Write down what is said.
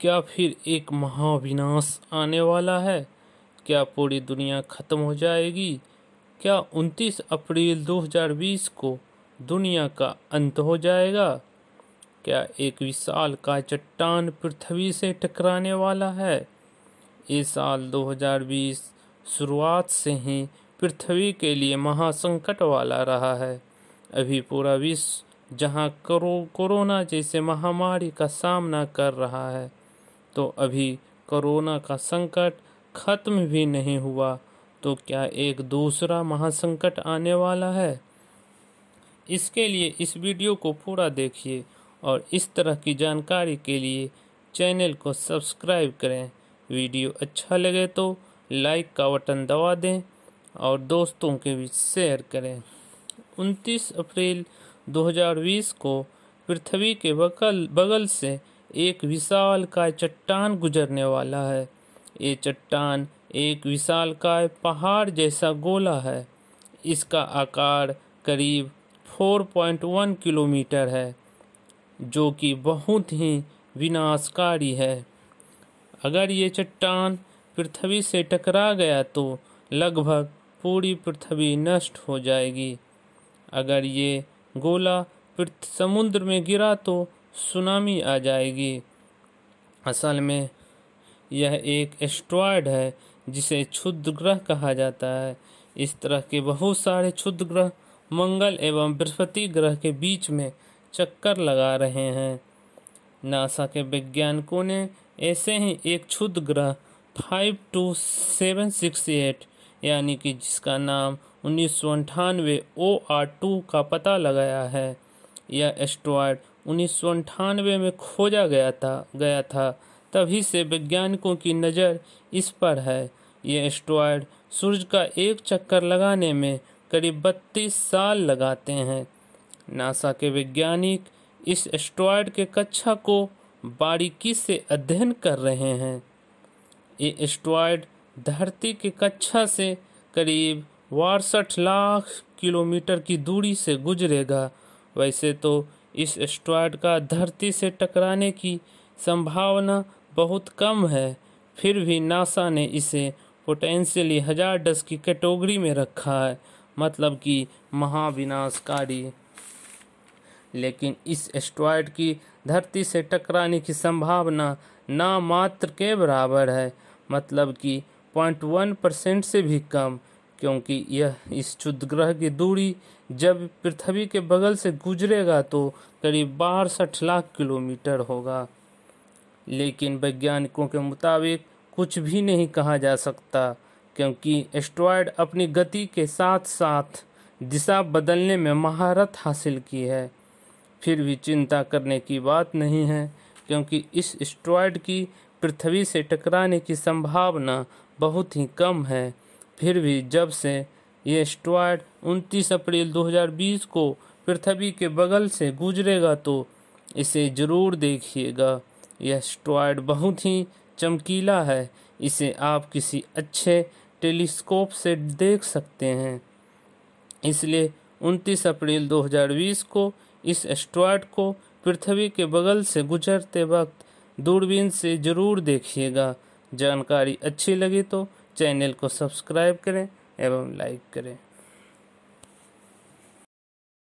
क्या फिर एक महाविनाश आने वाला है क्या पूरी दुनिया ख़त्म हो जाएगी क्या 29 अप्रैल 2020 को दुनिया का अंत हो जाएगा क्या एक विशाल का चट्टान पृथ्वी से टकराने वाला है ये साल 2020 शुरुआत से ही पृथ्वी के लिए महासंकट वाला रहा है अभी पूरा विश्व जहां करो कोरोना जैसे महामारी का सामना कर रहा है तो अभी कोरोना का संकट खत्म भी नहीं हुआ तो क्या एक दूसरा महासंकट आने वाला है इसके लिए इस वीडियो को पूरा देखिए और इस तरह की जानकारी के लिए चैनल को सब्सक्राइब करें वीडियो अच्छा लगे तो लाइक का बटन दबा दें और दोस्तों के बीच शेयर करें 29 अप्रैल 2020 को पृथ्वी के बगल बगल से एक विशाल काय चट्टान गुजरने वाला है ये चट्टान एक विशाल काय पहाड़ जैसा गोला है इसका आकार करीब 4.1 किलोमीटर है जो कि बहुत ही विनाशकारी है अगर ये चट्टान पृथ्वी से टकरा गया तो लगभग पूरी पृथ्वी नष्ट हो जाएगी अगर ये गोला समुद्र में गिरा तो सुनामी आ जाएगी असल में यह एक एस्ट्रॉयड है जिसे क्षुद्र ग्रह कहा जाता है इस तरह के बहुत सारे क्षुद्र ग्रह मंगल एवं बृहस्पति ग्रह के बीच में चक्कर लगा रहे हैं नासा के वैज्ञानिकों ने ऐसे ही एक क्षुद्र ग्रह five two seven six eight यानी कि जिसका नाम उन्नीस सौ अंठानवे ओ आर टू का पता लगाया है यह एस्ट्रॉयड उन्नीस में खोजा गया था गया था तभी से वैज्ञानिकों की नज़र इस पर है ये एस्ट्रॉयड सूरज का एक चक्कर लगाने में करीब बत्तीस साल लगाते हैं नासा के वैज्ञानिक इस एस्ट्रॉयड के कक्षा को बारीकी से अध्ययन कर रहे हैं ये एस्ट्रॉयड धरती के कक्षा से करीब बासठ लाख किलोमीटर की दूरी से गुजरेगा वैसे तो इस एस्ट्रॉयड का धरती से टकराने की संभावना बहुत कम है फिर भी नासा ने इसे पोटेंशियली डस की कैटेगरी में रखा है मतलब कि महाविनाशकारी लेकिन इस एस्ट्रॉयड की धरती से टकराने की संभावना नामात्र के बराबर है मतलब कि पॉइंट वन परसेंट से भी कम क्योंकि यह इस क्षुद्र ग्रह की दूरी जब पृथ्वी के बगल से गुजरेगा तो करीब बासठ लाख किलोमीटर होगा लेकिन वैज्ञानिकों के मुताबिक कुछ भी नहीं कहा जा सकता क्योंकि एस्ट्रॉयड अपनी गति के साथ साथ दिशा बदलने में महारत हासिल की है फिर भी चिंता करने की बात नहीं है क्योंकि इस एस्ट्रॉयड की पृथ्वी से टकराने की संभावना बहुत ही कम है फिर भी जब से ये स्टॉयड 29 अप्रैल 2020 को पृथ्वी के बगल से गुजरेगा तो इसे ज़रूर देखिएगा यह स्टॉयड बहुत ही चमकीला है इसे आप किसी अच्छे टेलीस्कोप से देख सकते हैं इसलिए 29 अप्रैल 2020 को इस स्टॉयड को पृथ्वी के बगल से गुजरते वक्त दूरबीन से ज़रूर देखिएगा जानकारी अच्छी लगी तो चैनल को सब्सक्राइब करें एवं लाइक करें